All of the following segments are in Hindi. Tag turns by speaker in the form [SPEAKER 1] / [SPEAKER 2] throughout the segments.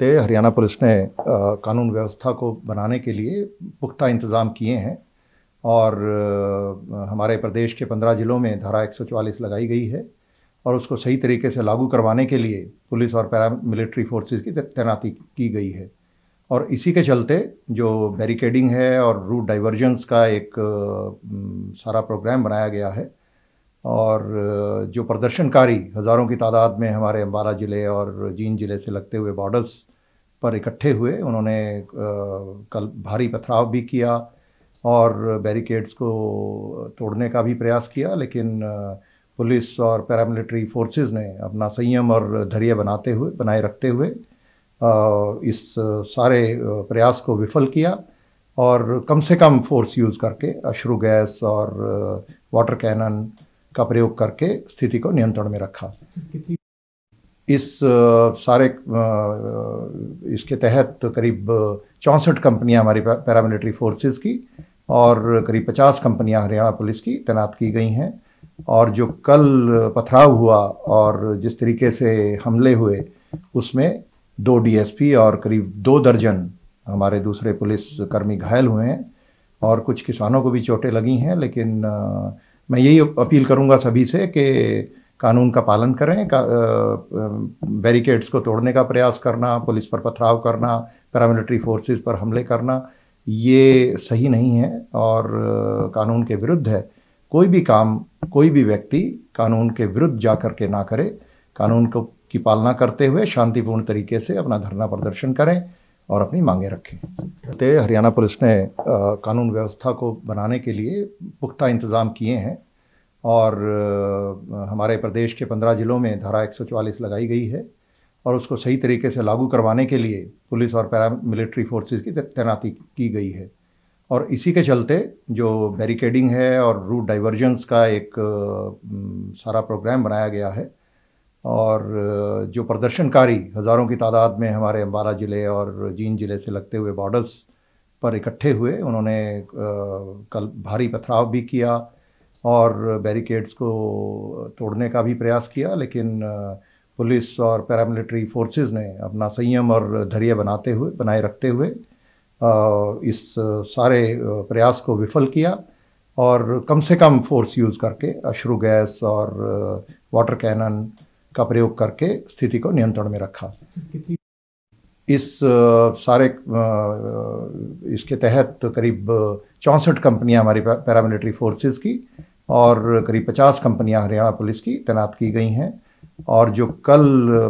[SPEAKER 1] ते हरियाणा पुलिस ने कानून व्यवस्था को बनाने के लिए पुख्ता इंतज़ाम किए हैं और हमारे प्रदेश के पंद्रह ज़िलों में धारा एक लगाई गई है और उसको सही तरीके से लागू करवाने के लिए पुलिस और मिलिट्री फोर्सेस की तैनाती की गई है और इसी के चलते जो बैरिकेडिंग है और रूट डाइवर्जेंस का एक सारा प्रोग्राम बनाया गया है और जो प्रदर्शनकारी हज़ारों की तादाद में हमारे अम्बाला ज़िले और जींद ज़िले से लगते हुए बॉर्डर्स पर इकट्ठे हुए उन्होंने कल भारी पथराव भी किया और बैरिकेड्स को तोड़ने का भी प्रयास किया लेकिन पुलिस और पैरामिलिट्री फोर्सेस ने अपना संयम और धैर्य बनाते हुए बनाए रखते हुए इस सारे प्रयास को विफल किया और कम से कम फोर्स यूज़ करके अश्रु गैस और वाटर कैनन का प्रयोग करके स्थिति को नियंत्रण में रखा कितनी इस सारे इसके तहत करीब चौंसठ कंपनियां हमारी पैरामिलिट्री फोर्सेस की और करीब पचास कंपनियां हरियाणा पुलिस की तैनात की गई हैं और जो कल पथराव हुआ और जिस तरीके से हमले हुए उसमें दो डीएसपी और करीब दो दर्जन हमारे दूसरे पुलिस कर्मी घायल हुए हैं और कुछ किसानों को भी चोटें लगी हैं लेकिन मैं यही अपील करूंगा सभी से कि कानून का पालन करें बैरिकेड्स को तोड़ने का प्रयास करना पुलिस पर पथराव करना पैरामिलिट्री फोर्सेस पर हमले करना ये सही नहीं है और कानून के विरुद्ध है कोई भी काम कोई भी व्यक्ति कानून के विरुद्ध जा कर के ना करे कानून को की पालना करते हुए शांतिपूर्ण तरीके से अपना धरना प्रदर्शन करें और अपनी मांगें रखें तो हरियाणा पुलिस ने कानून व्यवस्था को बनाने के लिए पुख्ता इंतज़ाम किए हैं और हमारे प्रदेश के पंद्रह ज़िलों में धारा एक लगाई गई है और उसको सही तरीके से लागू करवाने के लिए पुलिस और पैरामिलिट्री फोर्सेज की तैनाती की गई है और इसी के चलते जो बैरिकेडिंग है और रूट डाइवर्जेंस का एक सारा प्रोग्राम बनाया गया है और जो प्रदर्शनकारी हज़ारों की तादाद में हमारे अम्बाला ज़िले और जींद ज़िले से लगते हुए बॉर्डर्स पर इकट्ठे हुए उन्होंने कल भारी पथराव भी किया और बैरिकेड्स को तोड़ने का भी प्रयास किया लेकिन पुलिस और पैरामिलिट्री फोर्सेस ने अपना संयम और धैर्य बनाते हुए बनाए रखते हुए इस सारे प्रयास को विफल किया और कम से कम फोर्स यूज़ करके अश्रु गैस और वाटर कैनन का प्रयोग करके स्थिति को नियंत्रण में रखा इस सारे इसके तहत करीब चौंसठ कंपनियां हमारी पैरामिलिट्री फोर्सेस की और करीब पचास कंपनियां हरियाणा पुलिस की तैनात की गई हैं और जो कल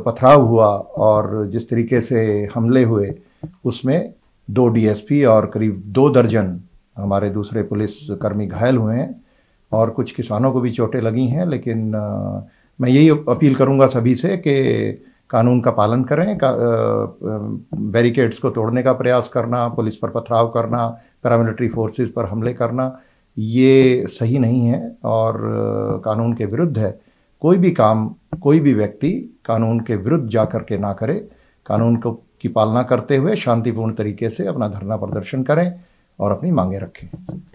[SPEAKER 1] पथराव हुआ और जिस तरीके से हमले हुए उसमें दो डीएसपी और करीब दो दर्जन हमारे दूसरे पुलिस कर्मी घायल हुए हैं और कुछ किसानों को भी चोटें लगी हैं लेकिन आ, मैं यही अपील करूंगा सभी से कि कानून का पालन करें का, बैरिकेड्स को तोड़ने का प्रयास करना पुलिस पर पथराव करना पैरामिलिट्री फोर्सेस पर हमले करना ये सही नहीं है और कानून के विरुद्ध है कोई भी काम कोई भी व्यक्ति कानून के विरुद्ध जा कर के ना करे कानून को की पालना करते हुए शांतिपूर्ण तरीके से अपना धरना प्रदर्शन करें और अपनी मांगें रखें